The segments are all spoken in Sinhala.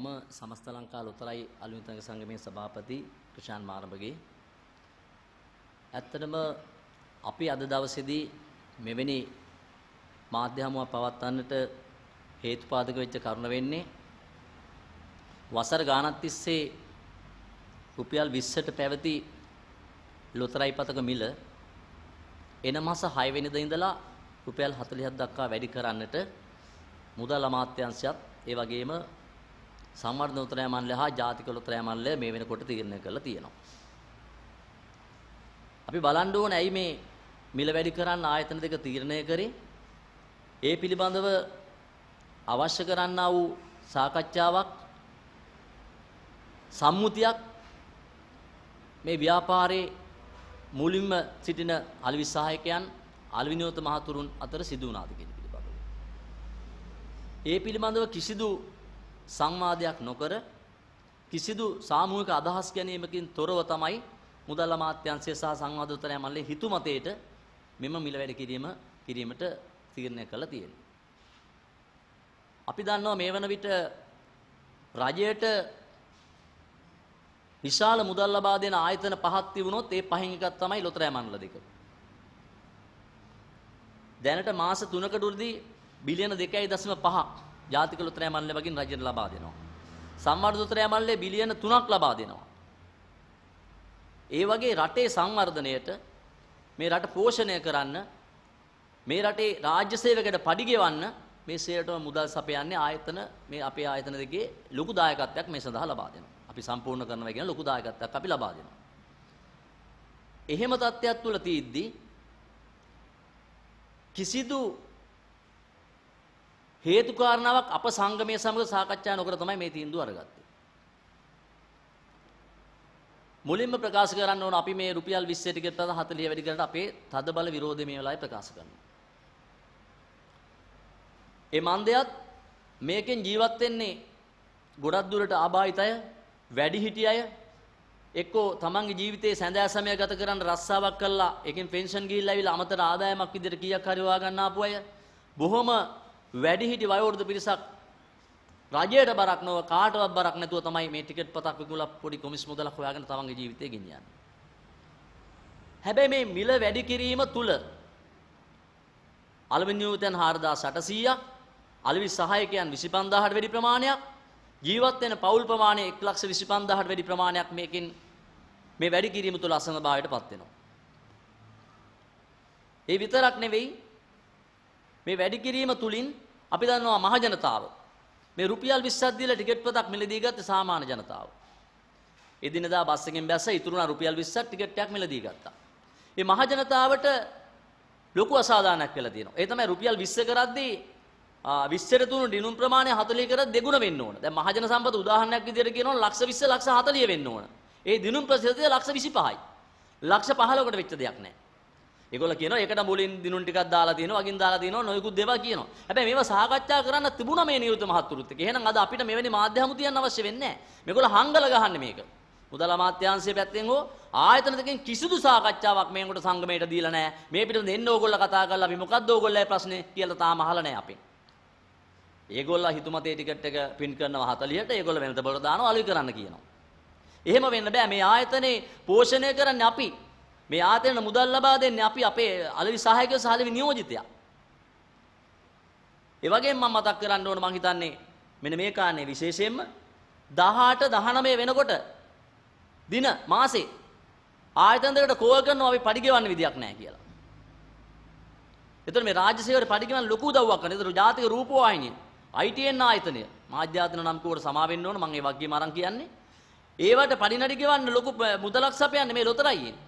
මම සමස්ත ලංකා ලොතරයි අලුයන්තංග සංගමේ සභාපති ක්‍රිෂාන් මාරඹගේ. ඇත්තටම අපි අද දවසේදී මෙවැනි මාධ්‍ය හමුවක් පවත්වන්නට හේතුපාදක වෙච්ච කරුණ වෙන්නේ වසර ගානක් තිස්සේ රුපියල් 20ට පැවති ලොතරැයි පතක මිල එන මාස 6 වෙනිදා ඉඳලා රුපියල් 40ක් දක්වා වැඩි කරන්නට මුදල් අමාත්‍යාංශයත් ඒ වගේම සංවර්ධන උත්තරය මණ්ඩලය හා ජාතික උත්තරය මණ්ඩලය මේ වෙනකොට තීරණය කරලා තියෙනවා. අපි බලන්න ඕන ඇයි මේ මිල වැඩි කරන්න ආයතන දෙක තීරණය කරේ? ඒ පිළිබඳව අවශ්‍ය කරන්නා වූ සාකච්ඡාවක් සම්මුතියක් මේ ව්‍යාපාරයේ මුලින්ම සිටින අලවි සහායකයන් අලවිනෝත මහතුරුන් අතර සිදු වුණාද කියන පිළිබඳව. ඒ පිළිබඳව කිසිදු සංවාදයක් නොකර කිසිදු සාමූහික අදහස් ගැනීමකින් තොරව තමයි මුදල් අමාත්‍යාංශය සහ සංවාදෝත්තරය මණ්ඩලයේ හිතුමතේට මෙම මිල වැඩ කිරීම කිරීමට තීරණය කළා තියෙනවා. අපි දන්නවා මේ වන විට රජයට විශාල මුදල් ලබා දෙන ආයතන පහක් තිබුණොත් ඒ පහෙන් එකක් තමයි ලොතරැ මණ්ඩල දෙක. දැනට මාස 3කට උරදී බිලියන 2.5 ජාතික ලොතරැය මණ්ඩලය වගේ රජයට ලබා දෙනවා. සංවර්ධ ලොතරැය මණ්ඩලය බිලියන 3ක් ලබා දෙනවා. ඒ වගේ රටේ සංවර්ධනයට මේ රට පෝෂණය කරන්න මේ රටේ රාජ්‍ය සේවකයට පඩි ගෙවන්න මේ සියලටම මුදල් සපයන්නේ ආයතන මේ අපේ ආයතන දෙකේ ලොකු දායකත්වයක් මේ සඳහා ලබා දෙනවා. අපි සම්පූර්ණ කරනවා කියන ලොකු දායකත්වයක් අපි ලබා දෙනවා. එහෙම තත්ත්වයක් තුළ තියෙද්දී කිසිදු හේතු කාරණාවක් අප සංගමය සමග සාකච්ඡා නොකර තමයි මේ තීන්දුව අරගත්තේ. මුලින්ම ප්‍රකාශ කරන්න ඕන අපි මේ රුපියල් 20ට ගෙත්තද 40 වැඩි කරලා අපේ තදබල විරෝධය මේ වෙලාවේ ප්‍රකාශ කරනවා. ඒ මන්දයත් මේකෙන් ජීවත් වෙන්නේ ගොඩක් දුරට ආබාධිත අය, වැඩිහිටි අය, එක්කෝ තමන්ගේ ජීවිතේ සැඳෑ සමය ගත කරන්න රස්සාවක් කළා, එකෙන් පෙන්ෂන් ගිහිල්ලා අමතර ආදායමක් විදිහට කීයක් හරි හොයා ගන්න ආපු අය, බොහොම වැඩිහිටි වයෝවෘද්ධ පිරිසක් රජයට බරක් නොව කාටවත් බරක් නැතුව තමයි මේ ටිකට් පතක් විකුණලා පොඩි කොමිස් මුදලක් හොයාගෙන තවන්ගේ ජීවිතය ගෙනියන්නේ. හැබැයි මේ මිල වැඩි කිරීම තුල අලුමිනියම් තැන් 4800ක්, අලවි සහායකයන් 25000ට වැඩි ප්‍රමාණයක්, ජීවත් වෙන පවුල් ප්‍රමාණය 125000ට වැඩි ප්‍රමාණයක් මේකෙන් මේ වැඩි කිරීම තුල අසහනභාවයටපත් වෙනවා. ඒ විතරක් නෙවෙයි මේ වැඩි කිරීම තුලින් අපි දන්නවා මහ ජනතාව. මේ රුපියල් 20ක් දීලා ටිකට් පොතක් මිලදී ගත්තේ සාමාන්‍ය ජනතාව. එදිනදා බස් එකෙන් බැස්ස ඉතුරුනා රුපියල් 20ක් ටිකට් එකක් මිලදී ගත්තා. මේ මහ ජනතාවට ලොකු අසාධාරණයක් වෙලා තියෙනවා. ඒ තමයි රුපියල් 20 කරද්දී 20ට තුන දිනුම් ප්‍රමාණය 40 කර දෙගුණ වෙන්න ඕන. දැන් මහජන සම්පත උදාහරණයක් විදිහට කියනවා ලක්ෂ 20 ලක්ෂ 40 වෙන්න ඕන. ඒ දිනුම් ප්‍රතිශතය ලක්ෂ 25යි. ලක්ෂ 15කට වෙච්ච දෙයක් නැහැ. ඒගොල්ල කියනවා ඒකට මුලින් දිනුන් ටිකක් දාලා තියෙනවා වගින් දාලා තියෙනවා නොයෙකුත් දේවල් කියනවා. හැබැයි මේව සාකච්ඡා කරන්න තිබුණා මේ නියුත මහත්තුරුත් එක්ක. එහෙනම් අද අපිට මෙවැනි මාධ්‍ය හමු තියන්න අවශ්‍ය වෙන්නේ නැහැ. මේගොල්ල හංගල ගහන්නේ මේක. මුදල අමාත්‍යාංශයේ පැත්තෙන් හෝ ආයතන දෙකෙන් කිසිදු සාකච්ඡාවක් මේකට සංගමයට දීලා නැහැ. මේ පිටු දෙන්න ඕගොල්ලෝ කතා කරලා අපි මොකද්ද ඕගොල්ලේ ප්‍රශ්නේ කියලා තාම අහලා නැහැ අපි. ඒගොල්ලෝ හිතුමතේ ටිකට් එක පින් කරනවා 40ට ඒගොල්ලෝ වෙනත බලට දානවා අලුයි කරන්න කියනවා. එහෙම වෙන්න බෑ මේ ආයතනේ පෝෂණය කරන්නේ අපි. මේ ආයතනයට මුදල් ලබා දෙන්නේ අපි අපේ අලවි සහායකයෝ සහ අලවි නියෝජිතයා. ඒ වගේම මම මතක් කරන්න ඕන මං හිතන්නේ මෙන්න මේ කාණේ විශේෂයෙන්ම 18 19 වෙනකොට දින මාසේ ආයතන දෙකට කෝල් කරනවා අපි පරිගෙවන්න විදියක් නැහැ කියලා. එතකොට මේ රාජ්‍ය සේවයට පරිගෙවන්න ලොකු උදව්වක් කරනවා. එතකොට ජාතික රූපවාහිනිය, ITN ආයතනය, මාධ්‍යාතන නම් කෝර සමා වෙන්න ඕන මම ඒ වගේම අරන් කියන්නේ. ඒවට පරිණරි ගෙවන්න ලොකු මුදලක් සපයන්නේ මේ ලොතරැයියේ.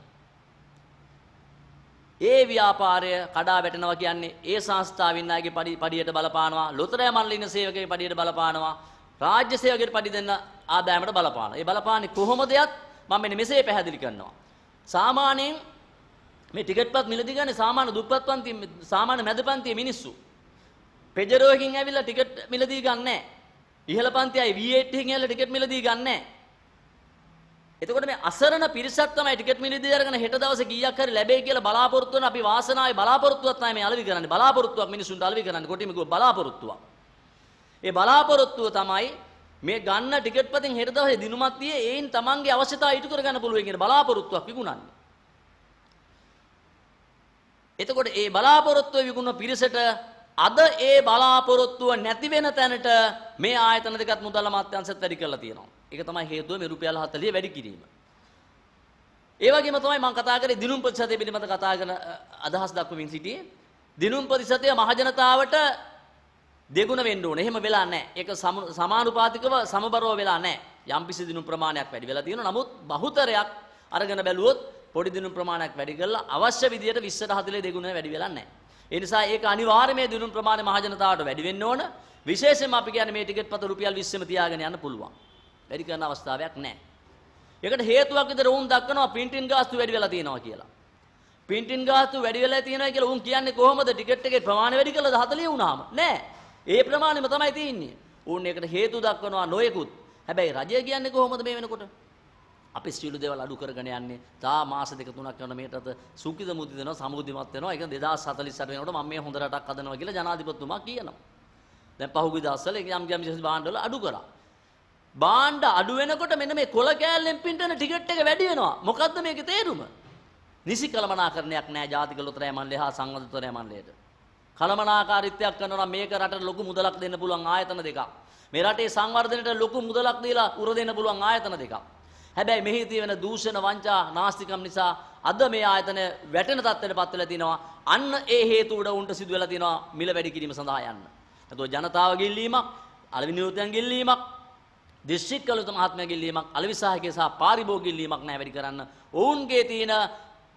ඒ ව්‍යාපාරය කඩා වැටෙනවා කියන්නේ ඒ සංස්ථාවින් අයගේ පඩියට බලපානවා ලොතරැය මණ්ඩල ඉන්න සේවකගේ පඩියට බලපානවා රාජ්‍ය සේවකගේ පඩි දෙන්න ආදායමට බලපානවා. ඒ බලපාන්නේ කොහොමදයක් මම මෙන්න මෙසේ පැහැදිලි කරනවා. සාමාන්‍යයෙන් මේ ටිකට්පත් මිලදී ගන්නේ සාමාන්‍ය දුප්පත් පන්ති සාමාන්‍ය මැද පන්තියේ මිනිස්සු. පෙජරෝ එකකින් ඇවිල්ලා ටිකට් මිලදී ගන්නෑ. ඉහළ පන්තියයි V8 එකකින් ඇවිල්ලා ටිකට් මිලදී ගන්නෑ. එතකොට මේ අසරණ පිරිසක් තමයි ටිකට් මිලදී අරගෙන හෙට දවසේ ගීයක් හරි ලැබෙයි කියලා බලාපොරොත්තු වෙන අපි වාසනාවේ බලාපොරොත්තුවක් තමයි මේ අලවි කරන්නේ බලාපොරොත්තුවක් මිනිසුන්ට අලවි කරන්නේ කොටිම කිව්ව බලාපොරොත්තුවක් ඒ බලාපොරොත්තුව තමයි මේ ගන්න ටිකට් පතින් හෙට දවසේ දිනුමත් දියේ ඒයින් තමන්ගේ අවශ්‍යතාව ඉටු කරගන්න පුළුවන් කියන බලාපොරොත්තුවක් විකුණන්නේ එතකොට ඒ බලාපොරොත්තුව විකුණන පිරිසට අද ඒ බලාපොරොත්තුව නැති වෙන තැනට මේ ආයතන දෙකත් මුදල් අමාත්‍යාංශත් වැඩි කරලා තියෙනවා ඒක තමයි හේතුව මේ රුපියල් 40 වැඩි කිරීම. ඒ වගේම තමයි මම කතා කරේ දිනුම් ප්‍රතිශතය පිළිබඳ කතා කරන අදහස් දක්වමින් සිටියේ. දිනුම් ප්‍රතිශතය මහජනතාවට දෙගුණ වෙන්න ඕනේ. එහෙම වෙලා නැහැ. ඒක සමානුපාතිකව සමබරව වෙලා නැහැ. යම්කිසි දිනුම් ප්‍රමාණයක් වැඩි වෙලා තියෙනවා. නමුත් බහුතරයක් අරගෙන බැලුවොත් පොඩි දිනුම් ප්‍රමාණයක් වැඩි කරලා අවශ්‍ය විදියට 20ට 40 දෙගුණ වැඩි වෙලා නැහැ. ඒ නිසා ඒක අනිවාර්යයෙන්ම දිනුම් ප්‍රමාණය මහජනතාවට වැඩි වෙන්න ඕන. විශේෂයෙන්ම අපි කියන්නේ මේ ටිකට් පත රුපියල් 20ම තියාගෙන යන්න පුළුවන්. වැඩි කරන අවස්ථාවක් නැහැ. ඒකට හේතුවක් විදිහට වුන් දක්වනවා පින්ටින් ගාස්තු වැඩි වෙලා තියෙනවා කියලා. පින්ටින් ගාස්තු වැඩි වෙලා තියෙනවා කියලා වුන් කියන්නේ කොහොමද ටිකට් එකේ ප්‍රමාණය වැඩි කළාද 40 වුණාම? නෑ. ඒ ප්‍රමාණයම තමයි තියෙන්නේ. වුන් ඒකට හේතු දක්වනවා නොයෙකුත්. හැබැයි රජය කියන්නේ කොහොමද මේ වෙනකොට? අපි සියලු දේවල් අඩු කරගෙන යන්නේ. තා මාස දෙක තුනක් යන මේටත් සුඛිත මුදිත වෙනවා, සමෘද්ධිමත් වෙනවා. ඒක 2048 වෙනකොට මම මේ හොඳ රටක් හදනවා කියලා ජනාධිපතිතුමා කියනවා. දැන් පහුගිය දවස්වල යම් යම් විශේෂ භාණ්ඩවල අඩු කරා. බාණ්ඩ අඩු වෙනකොට මෙන්න මේ කොළ කෑල්ලෙන් පින්ටන ටිකට් එක වැඩි වෙනවා. මොකද්ද මේකේ තේරුම? නිසි කළමනාකරණයක් නැහැ ජාතික ලොතරැය මණ්ඩලය හා සංවර්ධන ලොතරැය මණ්ඩලයට. කළමනාකාරීත්වයක් කරනවා නම් මේක රටට ලොකු මුදලක් දෙන්න පුළුවන් ආයතන දෙකක්. මේ රටේ සංවර්ධනයට ලොකු මුදලක් දීලා උර දෙන්න පුළුවන් ආයතන දෙකක්. හැබැයි මෙහි තියෙන දූෂණ වංචා නාස්තිකම් නිසා අද මේ ආයතන වැටෙන තත්ත්වයටපත් වෙලා තිනවා. අන්න ඒ හේතු උඩ උන්ට සිදු වෙලා තිනවා මිල වැඩි කිරීම සඳහා යන්න. එතකොට ජනතාව ගෙල්ලීමක්, අලවිනියෝතයන් ගෙල්ලීමක්, දිශ්‍රික් කළුතු මහත්මයාගේ ඉල්ලීමක් අලවිසාහගේ සහ පාරිභෝගික ඉල්ලීමක් නැහැ වැඩි කරන්න. ඔවුන්ගේ තියෙන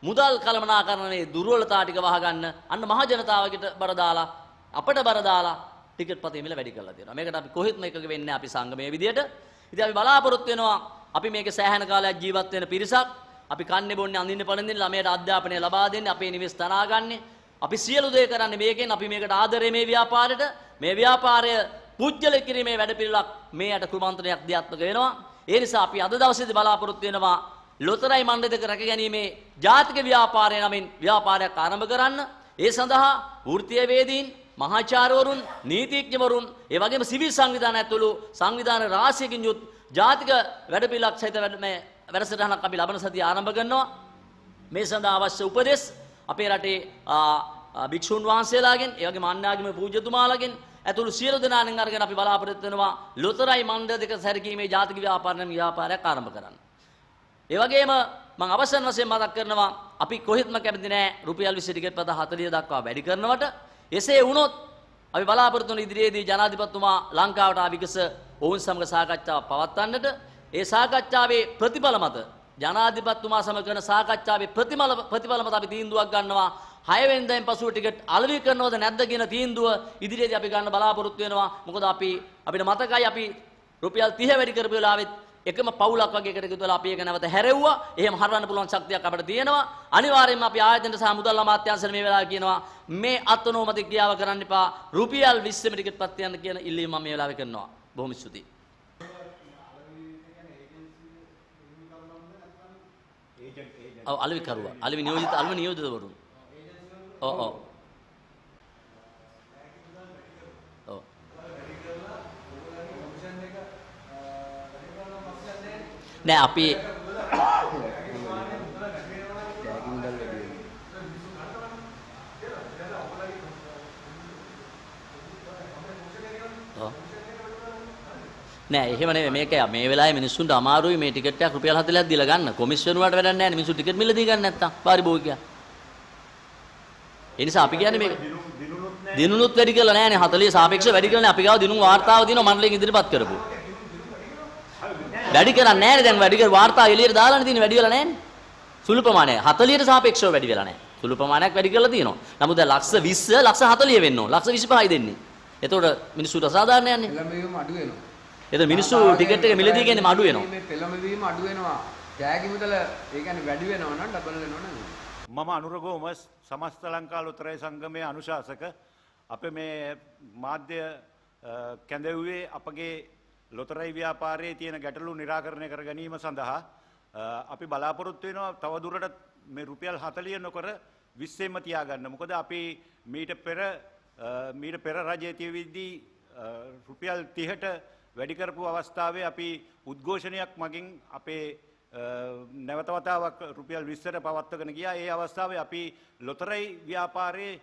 මුදල් කළමනාකරණයේ දුර්වලතා ටික වහගන්න අන්න මහ ජනතාවකට බර දාලා අපට බර දාලා ටිකට් පතේ මිල වැඩි කරලා තියෙනවා. මේකට අපි කොහෙත්ම එකක වෙන්නේ අපි සංගමයේ විදියට. ඉතින් අපි බලාපොරොත්තු වෙනවා අපි මේකේ සෑහෙන කාලයක් ජීවත් වෙන පිරිසක් අපි කන්නේ බොන්නේ අඳින්නේ පළඳින්නේ ළමයට අධ්‍යාපනය ලබා දෙන්නේ අපේ නිවෙස් තනා ගන්නේ අපි සියලු දේ කරන්නේ මේකෙන් අපි මේකට ආදරේ මේ ව්‍යාපාරයට මේ ව්‍යාපාරය පුජ්‍යල කිරීමේ වැඩපිළිවෙලක් මේ යට කුමන්ත්‍රණයක් ක්‍රියාත්මක වෙනවා. ඒ නිසා අපි අද දවසේදී බලාපොරොත්තු වෙනවා ලොතරැයි මණ්ඩල දෙක රැකගැනීමේ ජාතික ව්‍යාපාරය නමින් ව්‍යාපාරයක් ආරම්භ කරන්න. ඒ සඳහා වෘත්තීය වේදීන් මහාචාර්යවරුන් නීතිඥවරුන් ඒ වගේම සිවිල් සංවිධාන ඇතුළු සංවිධාන රාශියකින් යුත් ජාතික වැඩපිළිවෙලක් සහිත මේ වැඩසටහනක් අපි ලබන සතිය ආරම්භ කරනවා මේ සඳහා අවශ්‍ය උපදෙස් අපේ රටේ භික්ෂුන් වහන්සේලාගෙන් ඒ වගේම අන්‍යාගම පූජ්‍යතුමාලාගෙන් ඇතුළු සියලු දෙනාගෙන් අරගෙන අපි බලාපොරොත්තු වෙනවා ලොතරයි මණ්ඩල දෙක සැරකීමේ ජාතික ව්‍යාපාරණ ව්‍යාපාරයක් ආරම්භ කරන්න. ඒ වගේම මම අවසන් වශයෙන් මතක් කරනවා අපි කොහෙත්ම කැමති නෑ රුපියල් 20 ටිකට් පද 40 දක්වා වැඩි කරනවට එසේ වුණොත් අපි බලාපොරොත්තු වන ඉදිරියේදී ජනාධිපතිතුමා ලංකාවට ආවිකස ඔවුන් සමග සාකච්ඡාවක් පවත්වන්නට ඒ සාකච්ඡාවේ ප්‍රතිඵල මත ජනාධිපතිතුමා සමග කරන සාකච්ඡාවේ ප්‍රතිඵල ප්‍රතිඵල මත අපි තීන්දුවක් ගන්නවා හයවෙන්දෙන් පසුව ටිකට් අලෙවි කරනවද නැද්ද කියන තීන්දුව ඉදිරියේදී අපි ගන්න බලාපොරොත්තු වෙනවා. මොකද අපි අපිට මතකයි අපි රුපියල් 30 වැඩි කරපු වෙලාවෙත් එකම පවුලක් වගේ එකට ගිහලා අපි ඒක නැවත හැරෙව්වා. එහෙම හරවන්න පුළුවන් ශක්තියක් අපිට තියෙනවා. අනිවාර්යයෙන්ම අපි ආයතනට සහ මුදල් අමාත්‍යාංශයට මේ වෙලාවේ කියනවා මේ අත්නෝමති ක්‍රියාව කරන්න එපා. රුපියල් 20 මිටි ටිකට් පත් යන්න කියන ඉල්ලීම මම මේ වෙලාවේ කරනවා. බොහොම ස්තුතියි. ඔව් අලෙවි කරුවා. අලෙවි නියෝජිත අලෙවි නියෝජිතවරුන්. ඔව් ඔව් ඔව් නෑ අපි නෑ එහෙම නෙමෙයි මේක මේ වෙලාවේ මිනිස්සුන්ට අමාරුයි මේ ටිකට් එකක් රුපියල් 40ක් දීලා ගන්න කොමිෂන් වලට වැඩක් නෑනේ මිනිස්සු ටිකට් මිල දී ගන්න නැත්තම් පාරිභෝගිකයා ඒ නිසා අපි කියන්නේ මේක දිනුනුත් වැඩි කරලා නැහැනේ 40 සාපේක්ෂව වැඩි කරලා අපි ගාව දිනුම් වාර්තාව දිනන මණ්ඩලයෙන් ඉදිරිපත් කරපු. වැඩි කරන්නේ නැහැ දැන් වැඩි කර වාර්තාව එළියට දාලානේ තියෙන්නේ වැඩි වෙලා නැහැනේ. සුළු ප්‍රමාණයක් 40ට සාපේක්ෂව වැඩි වෙලා නැහැ. සුළු ප්‍රමාණයක් වැඩි කරලා තියෙනවා. නමුත් දැන් ලක්ෂ 20 ලක්ෂ 40 වෙන්න ඕන. ලක්ෂ 25යි දෙන්නේ. එතකොට මිනිස්සුන්ට අසාධාරණ යන්නේ. පෙළඹවීම අඩු වෙනවා. එතකොට මිනිස්සු ටිකට් එක මිලදී කියන්නේ අඩු වෙනවා. මේ පෙළඹවීම අඩු වෙනවා. ජයගිමුදල ඒ කියන්නේ වැඩි වෙනවා නම් ඩබල් වෙනවා නේද? මම අනුරගෝම සමස්ත ලංකා ලොතරැයි සංගමය අනුශාසක අප මේ මාධ්‍ය කැඳව්වේ අපගේ ලොතරයි ව්‍යාපාරයේ තියෙන ගැටලු නිරාකරණය කර ගැනීම සඳහා අපි බලාපොරොත්තු වෙනවා තවදුරටත් මේ රුපියල් 40 නොකර 20 ෙම තියාගන්න. මොකද අපි මීට පෙර මීට පෙර රජයේ තියෙවිදී රුපියල් 30ට වැඩි කරපු අවස්ථාවේ අපි උද්ඝෝෂණයක් මගින් අපේ නැවතවතාවක් රුපියල් විස්සර පවත්වගෙන ගියා ඒ අවස්ථාවේ අපි ලොතරයි ව්‍යාපාරයේ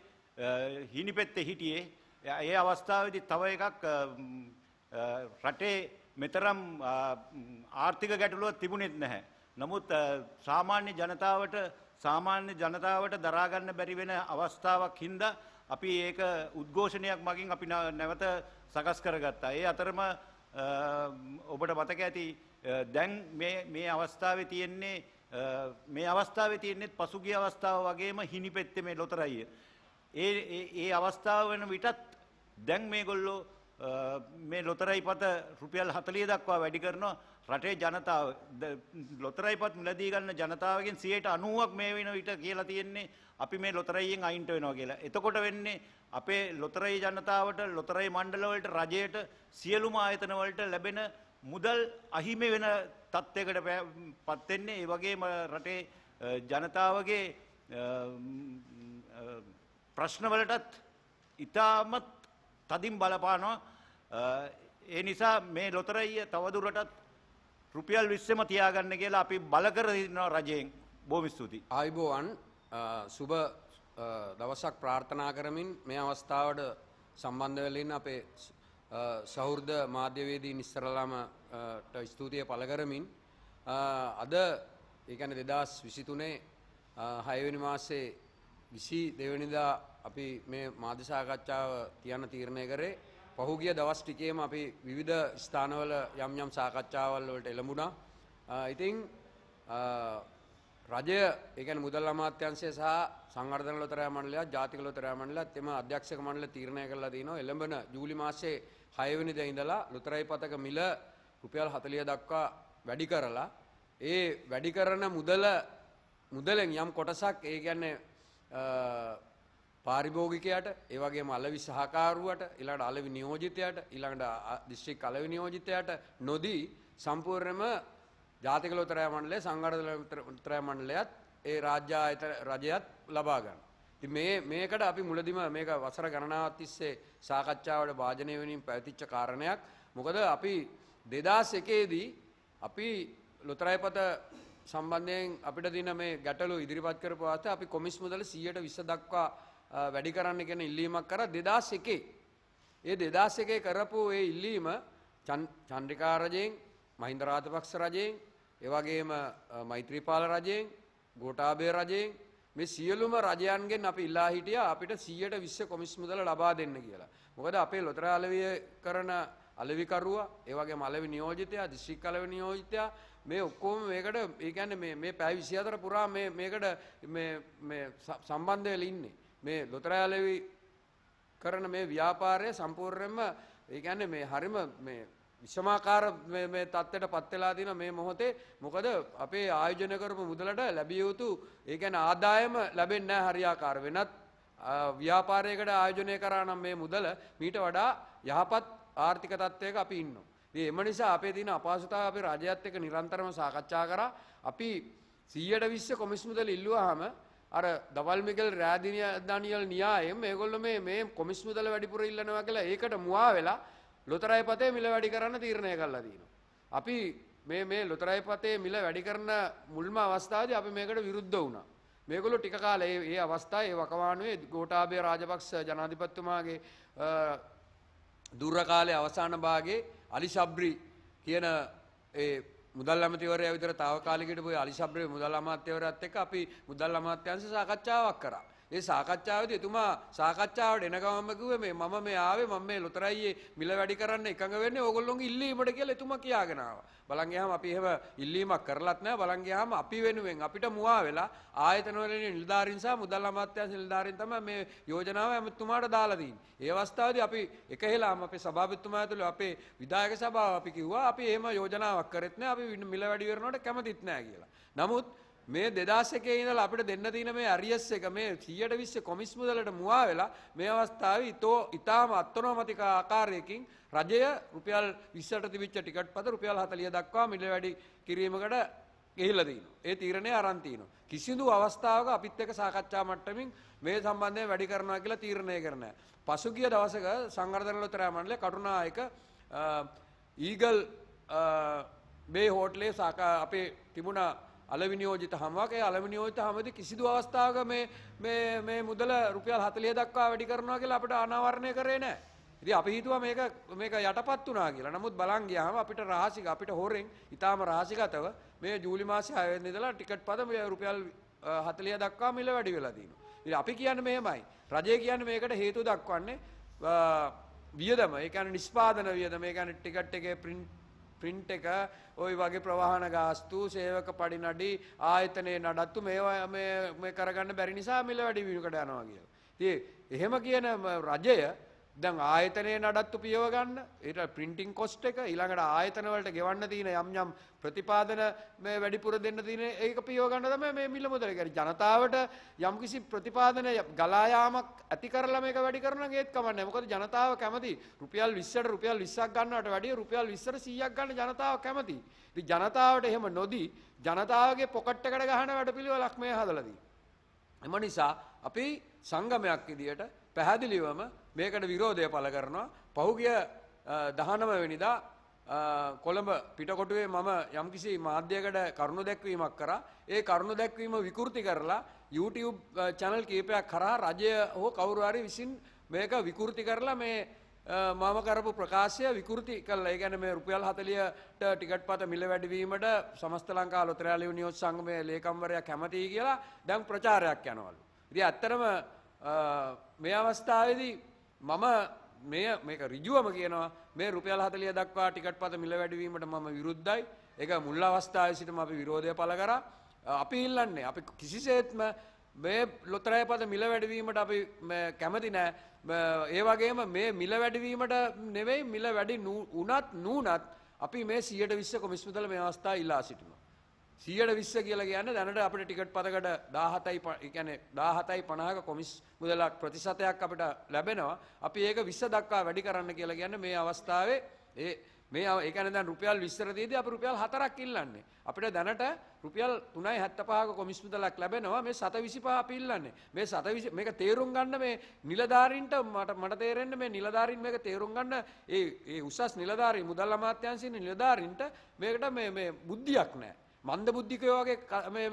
හිනිපෙත්තේ හිටියේ ඒ අවස්ථාවේදී තව එකක් රටේ මෙතරම් ආර්ථික ගැටලුව තිබුණෙත් නැහැ. නමුත් සාමාන්‍ය ජනතාවට සාමාන්‍ය ජනතාවට දරාගන්න බැරි වෙන අවස්ථාවක් හින්දා අපි ඒක උද්ඝෝෂණයක් මගින් අපි නැවත සකස් කරගත්තා. ඒ අතරම ඔබට මතක ඇති දැන් මේ අවස්ථාවේ තියෙන්නේ මේ අවස්ථාවේ තියෙන්නේත් පසුගිය අවස්ථාව වගේම හිනිපෙත්තේ මේ ලොතරැයිය. ඒ ඒ අවස්ථාව වෙන විටත් දැන් මේගොල්ලෝ මේ ලොතරැයි පත රුපියල් 40 දක්වා වැඩි කරනවා රටේ ජනතාව ලොතරැයි පත් මිලදී ගන්න ජනතාවගෙන් 90%ක් මේ වෙන විට කියලා තියෙන්නේ අපි මේ ලොතරැයියෙන් අයින්ට වෙනවා කියලා. එතකොට වෙන්නේ අපේ ලොතරැයි ජනතාවට ලොතරැයි මණ්ඩල වලට රජයට සියලුම ආයතන වලට ලැබෙන මුදල් අහිමි වෙන තත්ත්වයකට පත්වෙන්නේ ඒ වගේම රටේ ජනතාවගේ ප්‍රශ්නවලටත් ඉතාමත් තදින් බලපානවා ඒ නිසා මේ ලොතරැය තවදුරටත් රුපියල් විස්සම තියාගන්න කියලා අපි බලකර දෙනවා රජයෙන් බොහොම ස්තුතියි. ආයුබෝවන් සුබ දවසක් ප්‍රාර්ථනා කරමින් මේ අවස්ථාවට සම්බන්ධ වෙලින් අපේ සෞෘද මාධ්‍යවේදී නිස්සරලාමට ස්තුතිය පළකරමින් අද ඒකන දෙදස් විසිතුනේ හයවනි මාසේ විසි දෙවනිදා අපි මේ මාධ්‍යසාකච්ඡාව තියන්න තීරණය කරේ පහුගිය දවස් ටිකේම අපි විවිධ ස්ථානවල යම් යම් සාකච්ඡාවල් වලට එළඹුණා ඉතිං රජය එකන මුදල් අමාත්‍යන්සේ සහ සංවර්ධන ලොතරෑ මණ්ඩලයක් ජාතික ලොතරෑ මණ්ඩලත් එම අධ්‍යක්ෂක මණ්ඩල තීරණය කරලා දිනවා එළඹෙන ජූලි මාසේ 6 ඉඳලා ලොතරැයි පතක මිල රුපියල් 40 දක්වා වැඩි කරලා ඒ වැඩි කරන මුදල මුදලෙන් යම් කොටසක් ඒ කියන්නේ පාරිභෝගිකයට ඒ වගේම අලවි සහකාරුවට ඊළඟට අලවි නියෝජිතයට ඊළඟට දිස්ත්‍රික් අලවි නියෝජිතයට නොදී සම්පූර්ණයෙන්ම ජාතික ලොතරැයි මණ්ඩලය සංඝරත්න ලොතරැයි මණ්ඩලයත් ඒ රාජ්‍ය ආයතන රජයත් ලබා ගන්න. ඉතින් මේ මේකට අපි මුලදිම මේක වසර ගණනාවක් තිස්සේ සාකච්ඡාවට වාජනය වෙමින් පැවතිච්ච කාරණයක්. මොකද අපි 2001 දී අපි ලොතරැයිපත සම්බන්ධයෙන් අපිට දෙන මේ ගැටලු ඉදිරිපත් කරපු වාස්තේ අපි කොමිස් මුදල 120 දක්වා වැඩි කරන්න කියන ඉල්ලීමක් කරා 2001. ඒ 2001 කරපු ඒ ඉල්ලීම චන්ද්‍රිකා රජයෙන්, මහින්ද රාජපක්ෂ රජයෙන්, ඒ වගේම මෛත්‍රීපාල රජයෙන්, ගෝඨාභය රජයෙන් මේ සියලුම රජයන්ගෙන් අපි ඉල්ලා හිටියා අපිට 120 කොමිස් මුදල ලබා දෙන්න කියලා. මොකද අපේ ලොතර අලවිය කරන අලවිකරුවා, ඒ වගේම අලවි නියෝජිතයා, දිස්ත්‍රික් අලවි නියෝජිතයා මේ ඔක්කොම මේකට ඒ කියන්නේ මේ මේ පැය 24 පුරා මේ මේකට මේ මේ සම්බන්ධ වෙලා ඉන්නේ. මේ ලොතර අලවි කරන මේ ව්‍යාපාරය සම්පූර්ණයෙන්ම ඒ කියන්නේ මේ හරිම මේ විෂමාකාර මේ தත්තෙට පත් වෙලා තියෙන මේ මොහොතේ මොකද අපේ ආයෝජන කරපු මුදලට ලැබිය යුතු ඒ කියන්නේ ආදායම ලැබෙන්නේ නැහැ හරියාකාර වෙනත් ව්‍යාපාරයකට ආයෝජනය කරා නම් මේ මුදල මීට වඩා යහපත් ආර්ථික තත්ත්වයක අපි ඉන්නවා. ඉතින් එම නිසා අපේ තියෙන අපහසුතාව අපි රජයත් එක්ක නිරන්තරව සාකච්ඡා කරා. අපි 120 කොමිස් මුදල් ඉල්ලුවාම අර දවල් මිගෙල් රාදිනිය දානියල් න්‍යායයෙන් මේගොල්ලෝ මේ මේ කොමිස් මුදල වැඩිපුර ඉල්ලනවා කියලා ඒකට මුවා වෙලා ලොතරයි පතේ මිල වැඩි කරන්න තීරණය කළා දිනවා. අපි මේ මේ ලොතරයි පතේ මිල වැඩි කරන මුල්ම අවස්ථාවේදී අපි මේකට විරුද්ධ වුණා. මේගොල්ලෝ ටික කාලේ මේ අවස්ථාවේ මේ වකවානුවේ ගෝඨාභය රාජපක්ෂ ජනාධිපතිතුමාගේ දුර්ර කාලේ අවසාන භාගයේ අලි ශබ්රි කියන ඒ මුදල් අමාත්‍යවරයා විතර తాවකාලික හිටපු අලි ශබ්‍රි මුදල් අමාත්‍යවරයාත් එක්ක අපි මුදල් අමාත්‍යාංශ සාකච්ඡාවක් කරා. ඒ සාකච්ඡාවේදී එතුමා සාකච්ඡාවට එන ගමම කිව්වේ මේ මම මේ ආවේ මම මේ ලොතරැයියේ මිල වැඩි කරන්න එකඟ වෙන්නේ ඕගොල්ලෝගේ ඉල්ලීමට කියලා එතුමා කියාගෙන ආවා. බලන් ගියාම අපි එහෙම ඉල්ලීමක් කරලත් නැහැ. බලන් ගියාම අපි වෙනුවෙන් අපිට මුවා වෙලා ආයතන වල නිලධාරීන් සහ මුදල් අමාත්‍යාංශ නිලධාරීන් තමයි මේ යෝජනාව එතුමාට දාලා තින්නේ. ඒ අවස්ථාවේදී අපි එකහෙලාම අපේ සභාපතිතුමා ඇතුළු අපේ විධායක සභාව අපි කිව්වා අපි එහෙම යෝජනාවක් කරෙත් නැහැ. අපි මිල වැඩි කරනවට කැමතිත් නැහැ කියලා. නමුත් මේ දෙදාසකේ ඉඳලා අපිට දෙන්න තියෙන මේ ඇරියස් එක මේ 120 කොමිස් මුදලට මුවා වෙලා මේ අවස්ථාවේ ඊතෝ ඊටාම අත්නෝමතික ආකාරයකින් රජය රුපියල් 20ට තිබිච්ච ටිකට් පද රුපියල් 40 දක්වා මිල වැඩි කිරීමකට ගිහිල්ලා තිනවා. ඒ තීරණය අරන් තිනවා. කිසිදු අවස්ථාවක අපිත් එක්ක සාකච්ඡා මට්ටමින් මේ සම්බන්ධයෙන් වැඩි කරනවා කියලා තීරණය කරන්නේ පසුගිය දවසක සංවර්ධනලෝතරා මණ්ඩලයේ කරුණායක ඊගල් මේ හෝටලේ අපේ තිබුණා අලවිනියෝජිත හමක් ඒ අලවිනියෝජිත හමදි කිසිදු අවස්ථාවක මේ මේ මේ මුදල රුපියල් 40 දක්වා වැඩි කරනවා කියලා අපිට අනාවරණය කරේ නැහැ. ඉතින් අපි හිතුවා මේක මේක යටපත් වුණා කියලා. නමුත් බලන් ගියාම අපිට රහසික අපිට හොරෙන් ඊටාම රහසිකතව මේ ජූලි මාසේ 6 වෙනිදා ඉඳලා ටිකට් පද රුපියල් 40 දක්වා මිල වැඩි වෙලා දිනවා. ඉතින් අපි කියන්නේ මෙහෙමයි. රජය කියන්නේ මේකට හේතු දක්වන්නේ වියදම. ඒ කියන්නේ නිෂ්පාදන වියදම. ඒ කියන්නේ ටිකට් එකේ print ප්‍රින්ට් එක ওই වගේ ප්‍රවාහන ගාස්තු, සේවක පඩිනඩි, ආයතනයේ නඩත්තු මේවා මේ කරගන්න බැරි නිසා මිල වැඩි වීමකට යනවා කියලා. ඉතින් එහෙම කියන රජය දැන් ආයතනය නඩත්තු පියව ගන්න ඊට printing cost එක ඊළඟට ආයතන වලට ගෙවන්න තියෙන යම් යම් ප්‍රතිපාදන මේ වැඩිපුර දෙන්න තියෙන ඒක පියව ගන්න තමයි මේ මිල මුදල කියන්නේ ජනතාවට යම්කිසි ප්‍රතිපාදන ගලා යාමක් ඇති කරලා මේක වැඩි කරනවා නම් ඒත් කමන්නේ මොකද ජනතාව කැමති රුපියල් 20ට රුපියල් 20ක් ගන්නවට වැඩිය රුපියල් 20ට 100ක් ගන්න ජනතාව කැමති ඉතින් ජනතාවට එහෙම නොදී ජනතාවගේ පොකට් එකට ගහන වැඩපිළිවෙලක් මේ හදලා තියෙන්නේ එම නිසා අපි සංගමයක් විදියට පැහැදිලිවම මේකට විරෝධය පළ කරනවා. පහුගිය 19 වෙනිදා කොළඹ පිටකොටුවේ මම යම්කිසි මාධ්‍යයකට කරුණු දැක්වීමක් කරා ඒ කරුණු දැක්වීම විකෘති කරලා YouTube channel කීපයක් කරා රජය හෝ කවුරු හරි විසින් මේක විකෘති කරලා මේ මම කරපු ප්‍රකාශය විකෘති කළා. ඒ කියන්නේ මේ රුපියල් 40ට ටිකට් පත මිල වැඩි වීමට සමස්ත ලංකා ලොතරැය නියෝජ්‍ය සංගමයේ ලේකම්වරයා කැමතියි කියලා දැන් ප්‍රචාරයක් යනවලු. ඉතින් ඇත්තටම මේ අවස්ථාවේදී මම මේ මේක ඍජුවම කියනවා මේ රුපියල් 40 දක්වා ටිකට් පත මිල වැඩිවීමට මම විරුද්ධයි. ඒක මුල් අවස්ථාවේ සිටම අපි විරෝධය පළ කරා. අපි ඉල්ලන්නේ අපි කිසිසේත්ම මේ ලොතරය පද මිල වැඩවීමට අපි කැමති නෑ ඒවගේම මේ මිල වැඩවීමට නෙවෙයි මිල වැඩි උනත් නූනත් අපි මේ සියට විස්ස කොමිස්මිතල මේ අවස්ථා ඉල්ලා සිටිම. සියට විස්ස කියල ගැන දැනට අපට ටිකට් පදකට දාහතයි එකන දාහතයි පනාහක කොමිස් මුදලක් ප්‍රතිශතයක් අපට ලැබෙනවා අපි ඒක විස්ස දක්වා වැඩි කරන්න කියලා ගැන්න මේ අවස්ථාවේ ඒ මේ එකන රුපියල් විස්තරදීද අප රුපියල් හතරක් ඉල්ලන්නේ අපිට දැනට රුපියල් තුනයි හැත්තපාක කොමිස්මුදලක් ලැබෙනවා මේ සත විසිපා පිල්ලන්නේ මේ සත මේක තේරුම් ගන්න මේ නිලධාරින්ට මට මට තේරෙන්න්න මේ නිලධාරින් මේක තේරුම් ගන්න ඒ උසස් නිලධාරී මුදල් අමාත්‍යන්සින නිලධාරින්ට මේකට මේ බුද්ධියක් නෑ මන්ද බුද්ධිකයෝ වගේ තමයි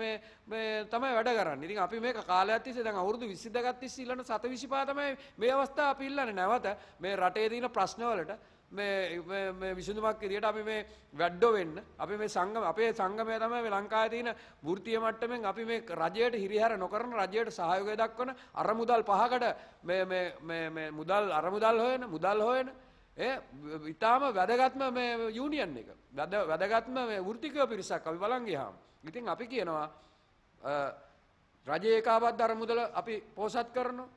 වැඩ කරන්න ඉතින් අපි මේක කාලයක් තිස්සේ දැන් අවුරුදු 22ක් තිස්සේ ඉල්ලන 725 තමයි මේ අවස්ථාව අපි ඉල්ලන්නේ නැවත මේ රටේ තියෙන ප්‍රශ්නවලට මේ විසඳුමක් ඉදිරියට අපි මේ වැඩ්ඩෝ වෙන්න අපි මේ සංගම අපේ සංගමය තමයි මේ ලංකාවේ තියෙන වෘත්තීය මට්ටමින් අපි මේ රජයට හිරිහැර නොකරන රජයට සහයෝගය දක්වන අරමුදල් පහකට මේ මේ මේ මුදල් අරමුදල් හොයන මුදල් හොයන ඉතාම වැදගත්ම යුනියන් එක වැද වැදගත්ම ෘතිකව පිරිසක් අපි බලන්ගේ හාම. ඉතින් අපි කියනවා රජ ඒකාවත් අරමුදල අපි පෝසත් කරනවා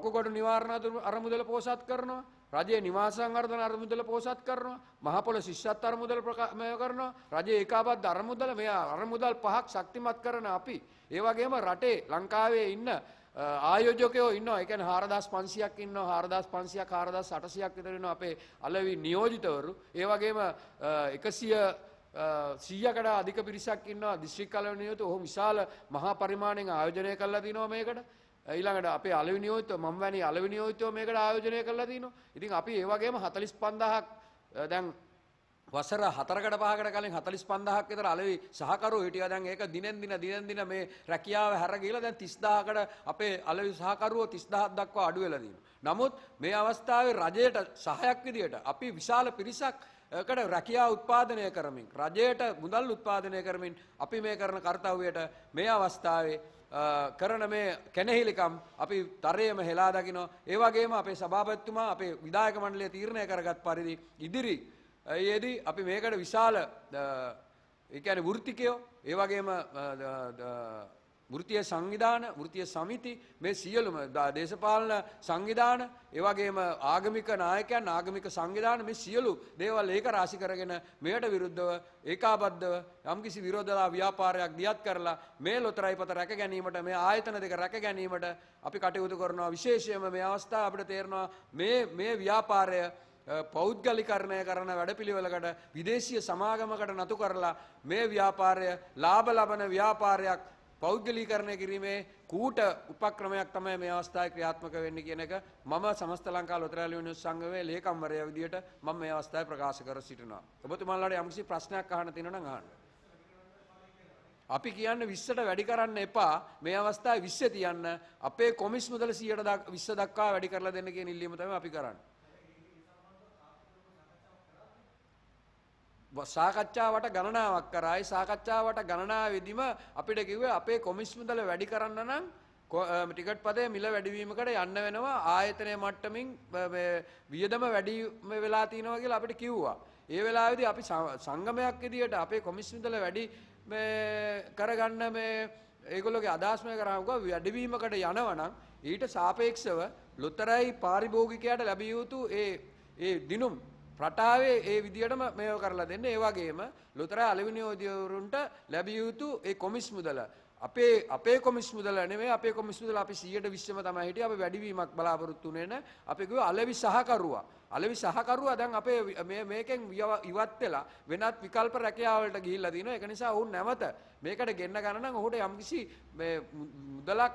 වකුගොඩ නිවාරණ අරමුදල පෝසත් කරනවා රජයේ නිවාසංවර්ධන අරමුදල පෝසත් කරනවා මහපොළ ශිෂ්‍යත් අරමුදල ප්‍රකාශය කරනවා රජයේ ඒකාවත් අරමුදල මෙයා අරමුදල් පහක් ශක්තිමත් කරන අපි ඒ වගේම රටේ ලංකාවේ ඉන්න ආයෝජකයෝ ඉන්නවා ඒ කියන්නේ 4500ක් ඉන්නවා 4500ක් 4800ක් විතර ඉන්නවා අපේ අලෙවි නියෝජිතවරු ඒ වගේම 100 සීයකට අධික පිරිසක් ඉන්නවා දිස්ත්‍රික් කලව නියෝජිත ඔහොම විශාල මහා පරිමාණයෙන් ආයෝජනය කරලා තිනවා මේකට ඊළඟට අපේ අලෙවි නියෝජිතව මම වැනි අලෙවි නියෝජිතව මේකට ආයෝජනය කරලා තිනවා ඉතින් අපි ඒ වගේම 45000ක් දැන් වසර හතරකට පහකට කලින් 45000ක් විතර අලෙවි සහකරුවෝ හිටියා. දැන් ඒක දිනෙන් දින දිනෙන් දින මේ රැකියාව හැර ගිහලා දැන් 30000කට අපේ අලෙවි සහකරුවෝ 30000ක් දක්වා අඩු වෙලා තියෙනවා. නමුත් මේ අවස්ථාවේ රජයට සහයක් විදියට අපි විශාල පිරිසක් කට රැකියා උත්පාදනය කරමින් රජයට මුදල් උත්පාදනය කරමින් අපි මේ කරන කාර්යයට මේ අවස්ථාවේ කරන මේ කැනෙහිලිකම් අපි තරයේම හෙලා දකිනවා ඒ වගේම අපේ සභාපතිතුමා අපේ විධායක මණ්ඩලය තීරණය කරගත් පරිදි ඉදිරි ඒදී අපි මේකට විශාල එකන වෘතිකයෝ ඒවගේම ෘතිය සංවිධාන ෘතිය සමිති මේ සියලුම දේශපාලන සංවිධාන ඒවගේම ආගමික නායකයන් ආගමික සංවිධාන මේ සියලු දේවල් ඒක රාශි කරගෙන මෙයට විරුද්ධව ඒකාබද්ධව යම්කිසි විරෝධලා ව්‍යාපාරයක් දියත් කරලා මේ ලොතරයිපත රැක ගැනීමට මේ ආයතන දෙක රැක ගැනීමට අපි කටයුතු කරනවා විශේෂයෙන්ම මේ අවස්ථාව අපිට තේරෙනවා මේ මේ ව්‍යාපාරය පෞද්ගලිකරණය කරන වැඩපිළිවෙලකට විදේශීය සමාගමකට නතු කරලා මේ ව්‍යාපාරය ලාභ ලබන ව්‍යාපාරයක් පෞද්ගලීකරණය කිරීමේ කූට උපක්‍රමයක් තමයි මේ අවස්ථාවේ ක්‍රියාත්මක වෙන්නේ කියන එක මම සමස්ත ලංකා ලොතරැලි යුනිවර්ස් සංගමයේ ලේකම්වරයා විදියට මම මේ අවස්ථාවේ ප්‍රකාශ කර සිටිනවා. ඔබතුමාලාට යම්කිසි ප්‍රශ්නයක් අහන්න තියෙනවා නම් අහන්න. අපි කියන්න 20ට වැඩි කරන්න එපා මේ අවස්ථාවේ 20 තියන්න අපේ කොමිස් මුදල 100ට 20 දක්වා වැඩි කරලා දෙන්න කියන ඉල්ලීම තමයි අපි කරන්නේ. සාකච්ඡාවට ගණනාවක් කරයි සාකච්ඡාවට ගණනාවෙදිම අපිට කිව්ව අපේ කොමිස්මුදල වැඩි කරන්න නම් ටිකට් පදේ මිල වැඩිවීමකට යන්න වෙනවා ආයතනය මට්ටමින් වියදම වැඩි වෙලා තියෙනවා කියලා අපිට කිව්වා. ඒ වෙලාවේදී අපි සංගමයක් විදියට අපේ කොමිස්මුදල වැඩි කරගන්න මේ ඒගොල්ලෝගේ අදහස්ම කරාමුකෝ වැඩිවීමකට යනවනම් ඊට සාපේක්ෂව ලොතරැයි පාරිභෝගිකයාට ලැබිය යුතු ඒ ඒ දිනුම් රටාවේ ඒ විදිහටම මේව කරලා දෙන්න. ඒ වගේම ලොතරැ අලවිනියෝදීවරුන්ට ලැබිය යුතු ඒ කොමිස් මුදල අපේ අපේ කොමිස් මුදල නෙමෙයි අපේ කොමිස් මුදල අපි 120ම තමයි හිටියේ අපි වැඩිවීමක් බලාපොරොත්තු වෙන්නේ නැහැ. අපි කිව්වා අලවි සහකරුවා. අලවි සහකරුවා දැන් අපේ මේ මේකෙන් ඉවත් වෙලා වෙනත් විකල්ප රැකියාවලට ගිහිල්ලා තිනවා. ඒක නිසා ඔවුන් නැවත මේකට ගෙන්න ගන්න නම් ඔහුට යම්කිසි මේ මුදලක්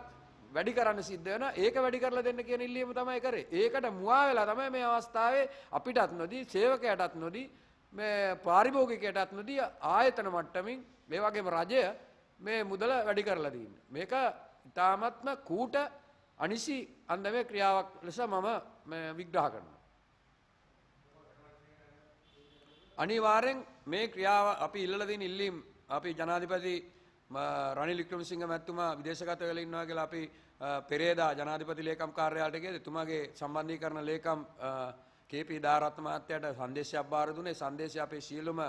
වැඩි කරන්න සිද්ධ වෙනවා. ඒක වැඩි කරලා දෙන්න කියන ඉල්ලීම තමයි කරේ. ඒකට මුවා වෙලා තමයි මේ අවස්ථාවේ අපිටත් නොදී, සේවකයටත් නොදී, මේ පාරිභෝගිකයටත් නොදී ආයතන මට්ටමින් මේ වගේම රජය මේ මුදල වැඩි කරලා දීන්නේ. මේක ඉතාමත්ම කූට අනිසි අන්දමේ ක්‍රියාවක් ලෙස මම විග්‍රහ කරනවා. අනිවාර්යෙන් මේ ක්‍රියාව අපි ඉල්ලලා දෙන ඉල්ලීම් අපි ජනාධිපති රනිල් වික්‍රමසිංහ මැතිතුමා විදේශගත වෙලා ඉන්නවා කියලා අපි පෙරේදා ජනාධිපති ලේකම් කාර්යාලයට ගියද එතුමාගේ සම්බන්ධීකරණ ලේකම් කේපී දාරත් මහත්තයාට සංදේශයක් බාර දුන්නේ සංදේශය අපේ සියලුම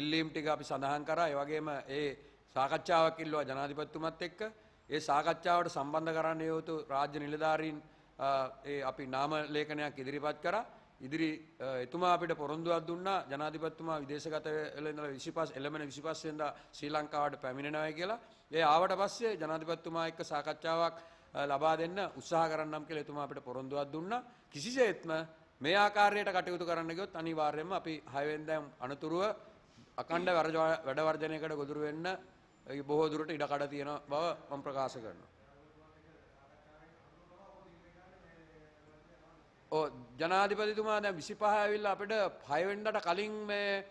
ඉල්ලීම් ටික අපි සඳහන් කරා ඒ වගේම ඒ සාකච්ඡාවක් ඉල්ලුවා ජනාධිපතිතුමත් එක්ක ඒ සාකච්ඡාවට සම්බන්ධ කරන්න යොතු රාජ්‍ය නිලධාරීන් ඒ අපි නාම ලේඛනයක් ඉදිරිපත් කරා ඉදිරි එතුමා අපිට පොරොන්දුවක් දුන්නා ජනාධිපතිතුමා විදේශගත වෙලා ඉඳලා 25 එළමෙන 25 වෙනිදා ශ්‍රී ලංකාවට පැමිණෙනවා කියලා. ඒ ආවට පස්සේ ජනාධිපතිතුමා එක්ක සාකච්ඡාවක් ලබා දෙන්න උත්සාහ කරන්නම් කියලා එතුමා අපිට පොරොන්දුවක් දුන්නා. කිසිසේත්ම මේ ආකාරයට කටයුතු කරන්න ගියොත් අනිවාර්යයෙන්ම අපි 6 වෙනිදා අනතුරුව අකණ්ඩ වැඩ වර්ජනයකට ගොදුරු වෙන්න බොහෝ දුරට ඉඩ කඩ තියෙන බව මම ප්‍රකාශ කරනවා. ජනාධිපතිතුමා දැ විසිපහඇවිල්ල අපට පයිවෙන්ඩට කලින් මේ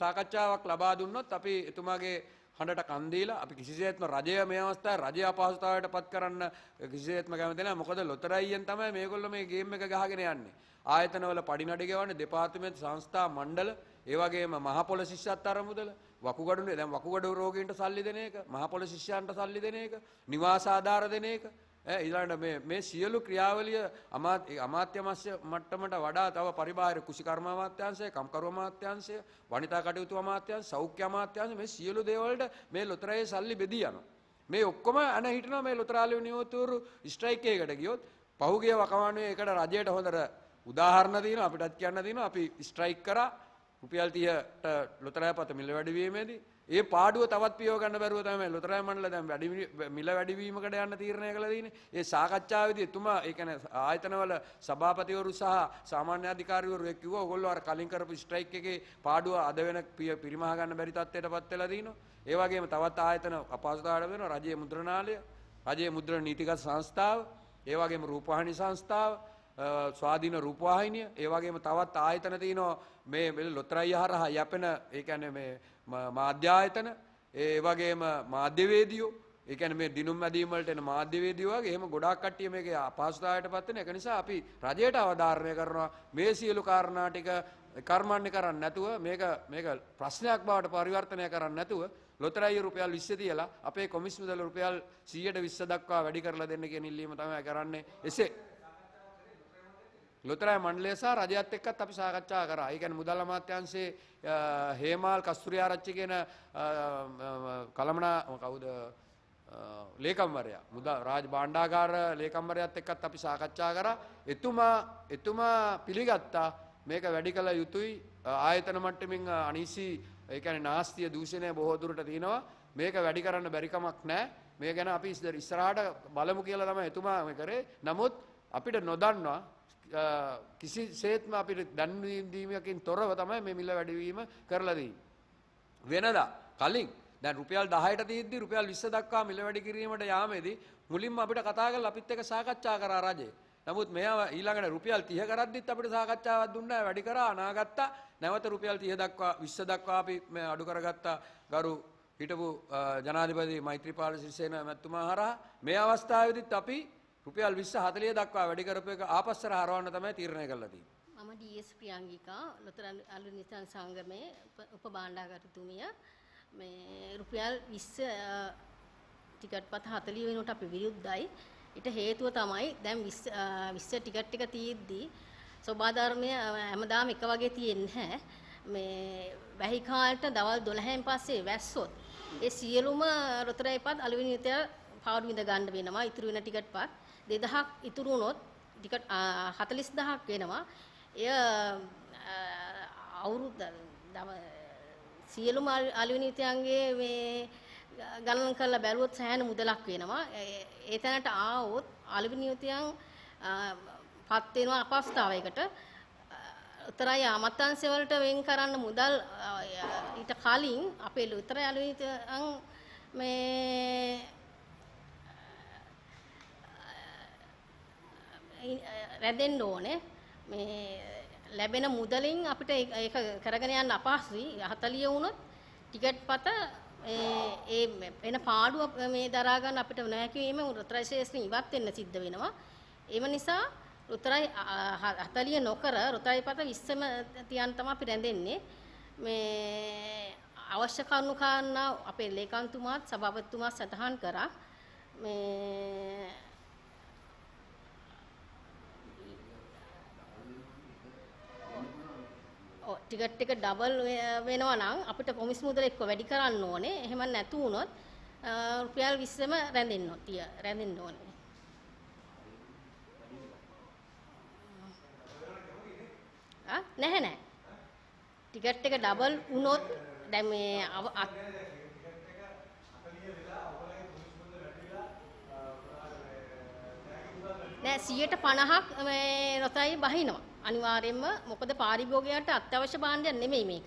සාකච්ඡාවක් ලබා දුන්නොත් අපි එතුමාගේ හඬට කන්දීල අපි කිසිේත්ම රජය මේ අවස්ථා රජ අපහස්ථාවට පත් කරන්න කිසිේත්ම කැමතින මොකද ලොතරයියෙන් තමයි මේකොල්ල මේ ගේම එක ගහගෙන යන්නේ ආයතනවල පඩිනටිගවන්න දෙපාර්තමෙන් සංස්ථා මණ්ඩල ඒවගේම මහපොල ශිෂ්‍යත් අරමුදල වකුගඩුනේ දැම් වකුගඩු රෝගීන්ට සල්ලි දෙන එක මහපොල ශිෂ්‍යන්ට සල්ලි දෙන එක නිවාසාධාර දෙන එක ඊළඟට මේ මේ සියලු ක්‍රියාවලිය අමාත්‍ය අමාත්‍ය මට්ටමට වඩා තව පරිබාහිර කුසිකර්ම අමාත්‍යාංශය, කම්කරුව අමාත්‍යාංශය, වනිතා කටයුතු අමාත්‍යාංශය, සෞඛ්‍ය අමාත්‍යාංශය මේ සියලු දේවල් මේ ලොතරැයේ සල්ලි බෙදී යනවා. මේ ඔක්කොම අන හිටනවා මේ ලොතරාලිය නියෝතුරු ස්ට්‍රයික් එකකට ගියොත් පහුගිය වකවානුවේ ඒකට රජයට හොඳට උදාහරණ දෙනවා අපිටත් කියන්න දෙනවා අපි ස්ට්‍රයික් කරා රුපියල් 30ට ලොතරැයපත මිල වැඩිවීමේදී ඒ පාඩුව තවත් පියව ගන්න බැරුව තමයි ලොතරැයි මණ්ඩල දැන් වැඩි මිල වැඩිවීමකට යන්න තීරණය කළා තියෙන්නේ. ඒ සාකච්ඡාවේදී එතුමා ඒ කියන්නේ ආයතනවල සභාපතිවරු සහ සාමාන්‍ය අධිකාරීවරු එක්ක කිව්වා ඔයගොල්ලෝ අර කලින් කරපු ස්ට්‍රයික් එකේ පාඩුව අද වෙන පිරිමහ ගන්න බැරි තත්ත්වයටපත් වෙලා තිනවා. ඒ වගේම තවත් ආයතන අපහසුතාවකට වෙනවා. රජයේ මුද්‍රණාලය, රජයේ මුද්‍රණ නීතිගත සංස්ථාව, ඒ වගේම රූපවාහිනී සංස්ථාව, ස්වාධීන රූපවාහිනිය, ඒ වගේම තවත් ආයතන තියෙනවා මේ ලොතරැයි හරහා යැපෙන ඒ කියන්නේ මේ මාධ්‍යායතන ඒ වගේම මාධ්‍යවේදියෝ ඒ කියන්නේ මේ දිනුම් මැදීම් වලට එන මාධ්‍යවේදියෝ වගේ එහෙම ගොඩාක් කට්ටිය මේකේ අපහසුතාවයට පත් වෙන එක නිසා අපි රජයට අවධාරණය කරනවා මේ සියලු කාරණා ටික කර්මන්නේ කරන්නේ නැතුව මේක මේක ප්‍රශ්නයක් බවට පරිවර්තනය කරන්නේ නැතුව ලොතරැයි රුපියල් 20 තියලා අපේ කොමිස් මුදල රුපියල් 100ට 20 දක්වා වැඩි කරලා දෙන්න කියන ඉල්ලීම තමයි කරන්නේ. එසේ ලොතරැයි මණ්ඩලය සහ රජයත් එක්කත් අපි සාකච්ඡා කරා. ඒ කියන්නේ මුදල් අමාත්‍යාංශයේ හේමාල් කස්තුරිආරච්චි කියන කලමනා කවුද ලේකම්වරයා මුදා රාජ භාණ්ඩාගාර ලේකම්වරයාත් එක්කත් අපි සාකච්ඡා කරා. එතුමා එතුමා පිළිගත්තා මේක වැඩි කළ යුතුයි ආයතන මට්ටමින් අනිසි ඒ කියන්නේ නාස්තිය දූෂණය බොහෝ දුරට තියෙනවා. මේක වැඩි කරන්න බැරි කමක් නැහැ. මේ ගැන අපි ඉස්සරහට බලමු කියලා තමයි එතුමා කරේ. නමුත් අපිට නොදන්නවා කිසි සේත්ම අපිට දැන්වීදීමකින් තොරව තමයි මේ මිල වැඩවීම කරලදී. වෙනදා කලින් දැන් රුපියල් 10ට තියෙද්දි රුපියල් 20 දක්වා මිල වැඩි කිරීමට යාමේදී මුලින්ම අපිට කතා කරලා අපිත් එක්ක සාකච්ඡා කරා රජේ. නමුත් මෙයා ඊළඟට රුපියල් 30 කරද්දිත් අපිට සාකච්ඡාවක් දුන්නා වැඩි කරා අනාගත්තා නැවත රුපියල් 30 දක්වා 20 දක්වා අපි මේ අඩු කරගත්තා ගරු හිටපු ජනාධිපති මෛත්‍රීපාල සිරිසේන මැතිතුමා හරහා මේ අවස්ථාවේදීත් අපි රුපියල් 20 40 දක්වා වැඩි කරපු එක ආපස්සට හරවන්න තමයි තීරණය කරලා තියෙන්නේ. මම DS ප්‍රියංගිකා ලොතර අලු නිසං සංගමේ උප භාණ්ඩාගාරතුමිය මේ රුපියල් 20 ටිකට්පත් 40 වෙනකොට අපි විරුද්ධයි. ඊට හේතුව තමයි දැන් 20 20 ටිකට් එක තියෙද්දී සෝබාධර්මය හැමදාම එක වගේ තියෙන්නේ නැහැ. මේ වැහි කාලට දවල් 12න් පස්සේ වැස්සොත් ඒ සියලුම රොතරැයිපත් අලුවිනිතය පාඩු විඳ ගන්න වෙනවා. ඉතුරු වෙන ටිකට්පත් 2000ක් ඉතුරු වුණොත් ටිකට් 40000ක් වෙනවා. එය අවුරුදු සියලුම අලිවිනිතයන්ගේ මේ ගණන් කරලා බැලුවොත් සෑහෙන මුදලක් වෙනවා. ඒ තැනට ආවොත් අලිවිනිතයන් පත් වෙන අපස්ථාවයකට උතරයි අමත්‍යංශ වලට වෙන් කරන්න මුදල් ඊට කලින් අපේ උතර අලුයන් මේ රැඳෙන්න ඕනේ. මේ ලැබෙන මුදලින් අපිට ඒක කරගෙන යන්න අපහසුයි. 40 වුණොත් ටිකට් පත ඒ වෙන පාඩුව මේ දරා ගන්න අපිට නැහැ කියෙම රුත්‍රය ශේෂ්ත්‍රි ඉවත් වෙන්න සිද්ධ වෙනවා. ඒම නිසා රුත්‍රය 40 නොකර රුත්‍රය පත 20ම තියන් තමයි අපි රැඳෙන්නේ. මේ අවශ්‍ය කරුණු කාරණා අපේ ලේකම්තුමාත් සභාපතිතුමාත් සටහන් කරා. මේ ටිකට් එක ඩබල් වෙනවා නම් අපිට කොමිස් මුදල එක්ක වැඩි කරන්න ඕනේ. එහෙම නැතු වුණොත් රුපියල් 20ම රැඳෙන්න තිය රැඳෙන්න ඕනේ. ආ නැහැ නැහැ. ටිකට් එක ඩබල් වුණොත් දැන් මේ නෑ 150ක් මේ රොතයි බහිනවා. අනිවාර්යයෙන්ම මොකද පාරිභෝගිකයට අත්‍යවශ්‍ය භාණ්ඩයක් නෙමෙයි මේක.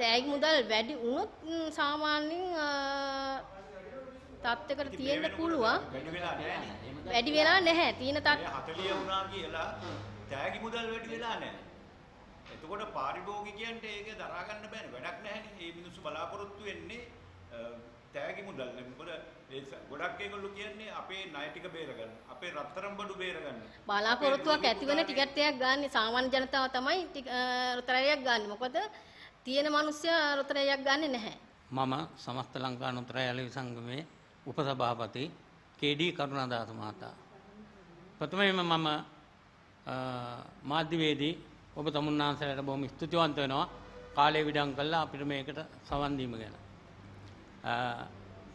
තෑගි මුදල් වැඩි වුණොත් සාමාන්‍යයෙන් තත්ත්වයකට තියෙන්න පුළුවන්. වැඩි වෙලා නැහැ. තියෙන තත් 40 වුණා කියලා තෑගි මුදල් වැඩි වෙලා නැහැ. එතකොට පාරිභෝගිකයන්ට ඒක දරා ගන්න බෑනේ. වැඩක් නැහැනේ. මේ මිනිස්සු බලාපොරොත්තු වෙන්නේ තෑගි මුදල්. මොකද ඒ ගොඩක් ඒගොල්ලෝ කියන්නේ අපේ ණය ටික බේරගන්න. අපේ රත්තරන් බඩු බේරගන්න. බලාපොරොත්තුවක් ඇතිවෙන ටිකට් එකක් ගන්න සාමාන්‍ය ජනතාව තමයි රොතරැයක් ගන්න. මොකද තියෙන මිනිස්සයා රොතරැයක් ගන්නෙ නැහැ. මම සමස්ත ලංකා රොතරැයලි සංගමේ උපසභාපති කේ.ඩී. කරුණාදාස මහතා. ප්‍රථමයෙන්ම මම මාධ්‍යවේදී ඔබ තමුන්නාන්සලට බොහොම ස්තුතිවන්ත වෙනවා. කාලය විඩං කළා අපිට මේකට සවන් ගැන.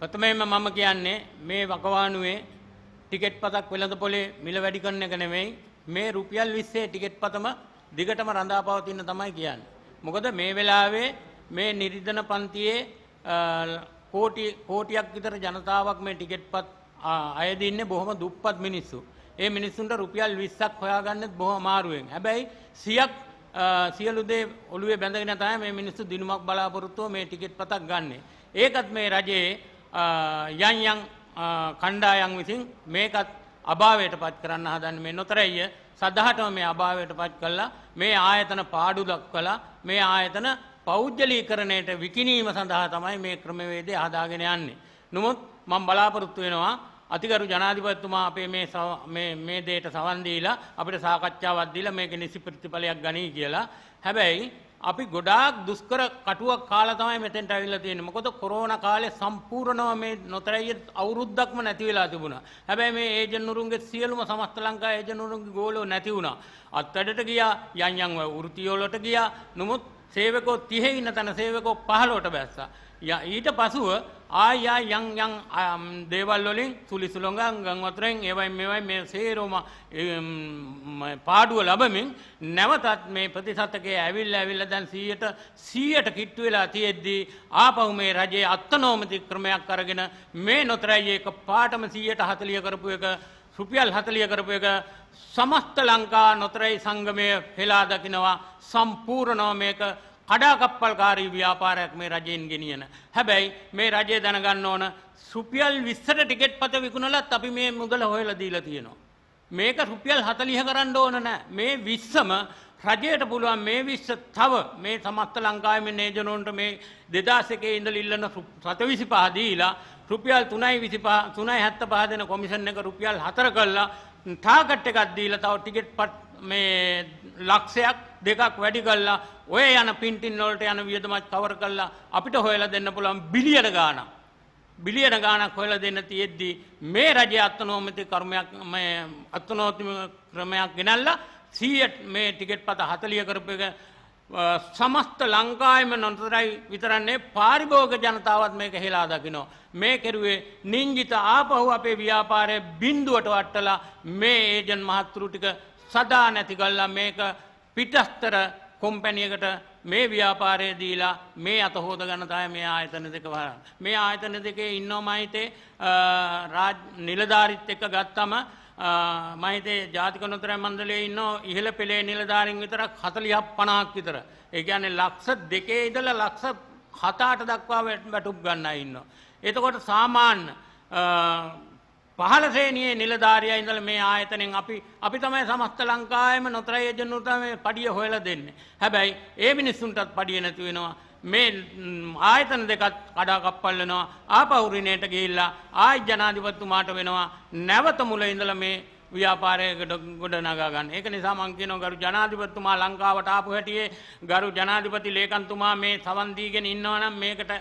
ප්‍රථමයෙන්ම මම කියන්නේ මේ වකවානුවේ ටිකට් පතක් වෙළඳ පොලේ මිල වැඩි කරන එක නෙමෙයි මේ රුපියල් 20 ටිකට් පතම දිගටම රඳා පවතින තමයි කියන්නේ. මොකද මේ වෙලාවේ මේ නිරිදන පන්තියේ කෝටි කෝටියක් විතර ජනතාවක් මේ ටිකට් පත් අයදී ඉන්නේ බොහොම දුප්පත් මිනිස්සු. ඒ මිනිස්සුන්ට රුපියල් 20ක් හොයාගන්නෙත් බොහොම අමාරුවෙන්. හැබැයි 100ක් සියලු දේ ඔළුවේ බැඳගෙන තමයි මේ මිනිස්සු දිනුමක් බලාපොරොත්තුව මේ ටිකට් පතක් ගන්නෙ. ඒකත් මේ රජයේ යන් යන් කණ්ඩායන් විසින් මේකත් අභාවයට පත් කරන්න හදන්න මේ නොතරයිය සදහටම මේ අභාවයට පත් කළා මේ ආයතන පාඩු දක්වලා මේ ආයතන පෞද්ගලීකරණයට විකිණීම සඳහා තමයි මේ ක්‍රමවේදය හදාගෙන යන්නේ. නමුත් මම බලාපොරොත්තු වෙනවා අතිකරු ජනාධිපතිතුමා අපේ මේ මේ දේට සවන් දීලා අපිට සාකච්ඡාවක් දීලා මේක නිසි ප්‍රතිඵලයක් ගනී කියලා. හැබැයි අපි ගොඩාක් දුෂ්කර කටුවක් කාලා තමයි මෙතෙන්ට අවිල්ල තියෙන්නේ. මොකද කොරෝනා කාලේ සම්පූර්ණව මේ නොතරයි අවුරුද්දක්ම නැති වෙලා තිබුණා. හැබැයි මේ ඒජන් නුරුන්ගේ සියලුම සමස්ත ලංකා ඒජන් නුරුන්ගේ ගෝලෝ නැති වුණා. අත්ඇඩට ගියා, යන් යන් වෘත්ති වලට ගියා. නමුත් සේවකෝ 30 ඉන්න තැන සේවකෝ 15ට බැස්සා. ඊට පසුව ආයා යම් යම් දේවල් වලින් සුලි සුලඟන් ගම් වතුරෙන් ඒවයි මේවයි මේ සේරම පාඩුව ලැබමින් නැවතත් මේ ප්‍රතිශතකයේ ඇවිල්ලා ඇවිල්ලා දැන් 100ට 100ට කිට්ටු වෙලා තියෙද්දී ආපහු මේ රජයේ අත්නෝමති ක්‍රමයක් අරගෙන මේ නොතරයි එක පාටම 140 කරපු එක රුපියල් 40 කරපු එක සමස්ත ලංකා නොතරයි සංගමය හෙලා දකිනවා සම්පූර්ණව මේක කඩාකප්පල්කාරී ව්‍යාපාරයක් මේ රජයෙන් ගෙනියන. හැබැයි මේ රජය දැනගන්න ඕන රුපියල් 20ට ටිකට් පත විකුණලත් අපි මේ මුදල හොයලා දීලා තියෙනවා. මේක රුපියල් 40 කරන්න ඕන නෑ. මේ 20ම රජයට පුළුවන් මේ 20 තව මේ සමස්ත ලංකාවේ නේජනෝන්ට මේ 2001 ඉඳලා ඉල්ලන 725 දීලා රුපියල් 3.25 3.75 දෙන කොමිෂන් එක රුපියල් 4 කරලා ටාගට් එකක් දීලා තව ටිකට් මේ ලක්ෂයක් දෙකක් වැඩි කරලා ඔය යන පින්ටින් වලට යන වියදමත් කවර කරලා අපිට හොයලා දෙන්න පුළුවන් බිලියන ගාණක් බිලියන ගාණක් හොයලා දෙන්න තියෙද්දි මේ රජයේ අත්නෝමිත කර්මයක් මේ අත්නෝමිත ක්‍රමයක් ගෙනල්ලා 100 මේ ටිකට් පත 40 කරපු එක සමස්ත ලංකායම නොතරයි විතරන්නේ පාරිභෝග ජනතාවත් මේක හෙලා දකිනෝ. මේ කෙරුවේ නිංජිත ආපහු අපේ ව්‍යාපාරය බින්දුවට වට්ටලා මේ ඒජන් මහත්තුරුටික සදා නැති කල්ලා මේක පිටස්තර කොම්පැනියකට මේ ව්‍යාපාරය දීලා මේ අතහෝද ගනතාය මේ ආයතන දෙක වර. මේ ආයතන දෙකේ ඉන්නෝ මහිතේ නිලධාරිත් එක්ක ගත්තම මහිතේ ජාතික නොතර මන්දලේ ඉන්න ඉහළ පෙළේ නිලධාරින් විතරක් හතලියක් පණහක් විතර. ඒගැන ලක්ෂ දෙකේ ඉදල ලක්ෂ හතාට දක්වා වැටුප් ගන්න ඉන්න. එතකොට සාමාන්‍ය පහල සේනයේ නිලධාරිය ඉඳල මේ ආයතනෙන් අපි අපි තමයි සමස්ත ලංකායම නොතරයි ජනුතම පඩිය හොයල දෙන්න. හැබැයි ඒ මිනිස්සුන්ටත් පඩිය නැතිවෙනවා මේ ආයතන දෙකත් කඩාකප්පල් වෙනවා ආපෞරිණයට ගිහිල්ලා ආයි ජනාධිපතිතුමාට වෙනවා නැවත මුල ඉඳලා මේ ව්‍යාපාරයකට ගොඩනගා ගන්න. ඒක නිසා මං කියනවා ගරු ජනාධිපතිතුමා ලංකාවට ආපු හැටියේ ගරු ජනාධිපති ලේකම්තුමා මේ සවන් දීගෙන ඉන්නවා නම් මේකට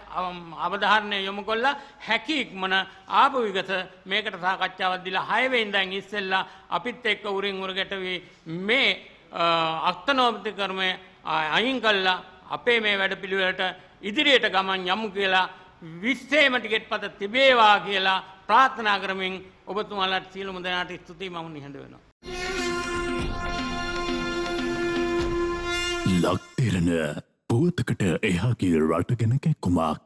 අවධාරණය යොමු කළා හැකි ඉක්මන ආපු විගස මේකට සාකච්ඡාවක් දීලා 6 වෙනිදාන් ඉස්සෙල්ලා අපිත් එක්ක උරින් උරකට මේ අක්තනෝපති කර්මය අයින් කළා අපේ මේ වැඩපිළිවෙලට ඉදිරියට ගමන් යමු කියලා විස්සේම ටිකට් පත තිබේවා කියලා ප්‍රාර්ථනා කරමින් ඔබතුමාලට සියලුම දෙනාට ස්තුතියි මම නිහඬ වෙනවා. ලක්තිරණ පුවතකට එහා කිය රට ගැන කැක්කුමක්.